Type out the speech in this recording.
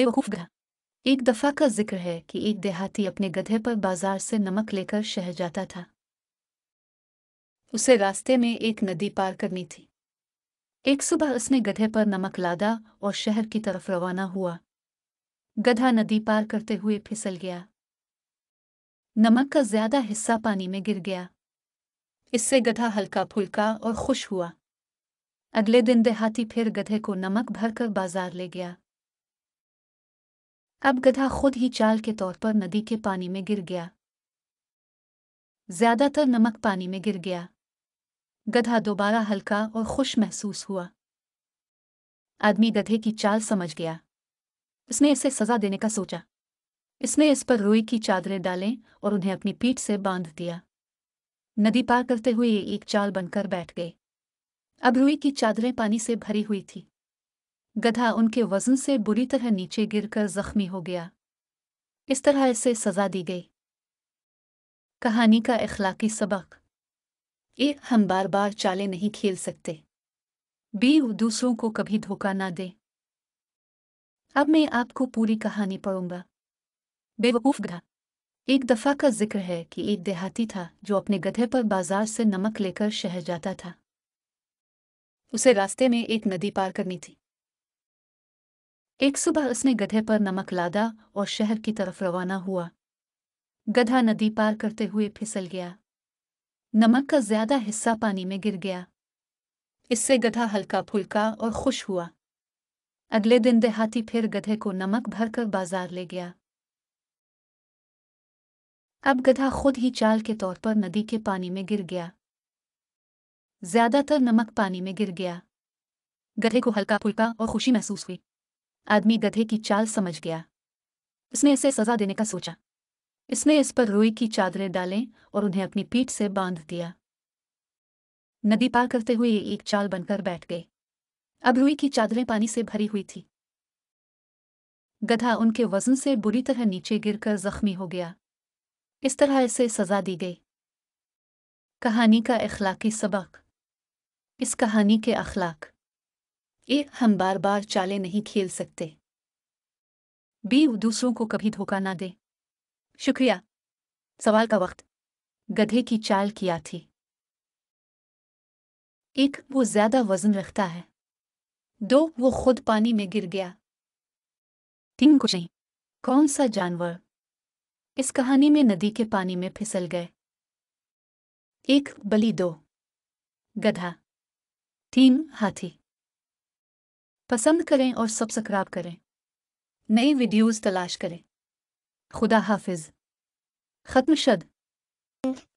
बेवकूफ गधा एक दफ़ा का जिक्र है कि एक देहाती अपने गधे पर बाजार से नमक लेकर शहर जाता था उसे रास्ते में एक नदी पार करनी थी एक सुबह उसने गधे पर नमक लादा और शहर की तरफ रवाना हुआ गधा नदी पार करते हुए फिसल गया नमक का ज्यादा हिस्सा पानी में गिर गया इससे गधा हल्का फुल्का और खुश हुआ अगले दिन देहाती फिर गधे को नमक भरकर बाजार ले गया अब गधा खुद ही चाल के तौर पर नदी के पानी में गिर गया ज्यादातर नमक पानी में गिर गया गधा दोबारा हल्का और खुश महसूस हुआ आदमी गधे की चाल समझ गया उसने इसे सजा देने का सोचा इसने इस पर रुई की चादरें डालें और उन्हें अपनी पीठ से बांध दिया नदी पार करते हुए ये एक चाल बनकर बैठ गए अब रुई की चादरें पानी से भरी हुई थी गधा उनके वजन से बुरी तरह नीचे गिरकर जख्मी हो गया इस तरह इसे सजा दी गई कहानी का अखलाकी सबक ए हम बार बार चाले नहीं खेल सकते बी दूसरों को कभी धोखा ना दे अब मैं आपको पूरी कहानी पढ़ूंगा बेवकूफ गधा एक दफा का जिक्र है कि एक देहाती था जो अपने गधे पर बाजार से नमक लेकर शहर जाता था उसे रास्ते में एक नदी पार करनी थी एक सुबह उसने गधे पर नमक लादा और शहर की तरफ रवाना हुआ गधा नदी पार करते हुए फिसल गया नमक का ज्यादा हिस्सा पानी में गिर गया इससे गधा हल्का फुल्का और खुश हुआ अगले दिन देहाती फिर गधे को नमक भरकर बाजार ले गया अब गधा खुद ही चाल के तौर पर नदी के पानी में गिर गया ज्यादातर नमक पानी में गिर गया गधे को हल्का फुल्का और खुशी महसूस हुई आदमी गधे की चाल समझ गया उसने इसे सजा देने का सोचा इसने इस पर रोई की चादरें डालें और उन्हें अपनी पीठ से बांध दिया नदी पार करते हुए एक चाल बनकर बैठ गए अब रुई की चादरें पानी से भरी हुई थी गधा उनके वजन से बुरी तरह नीचे गिरकर जख्मी हो गया इस तरह इसे सजा दी गई कहानी का अखलाकी सबक इस कहानी के अखलाक एक हम बार बार चाले नहीं खेल सकते बी दूसरों को कभी धोखा ना दे शुक्रिया सवाल का वक्त गधे की चाल किया थी एक वो ज्यादा वजन रखता है दो वो खुद पानी में गिर गया तीन कुछ नहीं कौन सा जानवर इस कहानी में नदी के पानी में फिसल गए एक बली दो गधा तीन हाथी पसंद करें और सब्सक्राइब करें नई वीडियोस तलाश करें खुदा हाफिज खत्म शद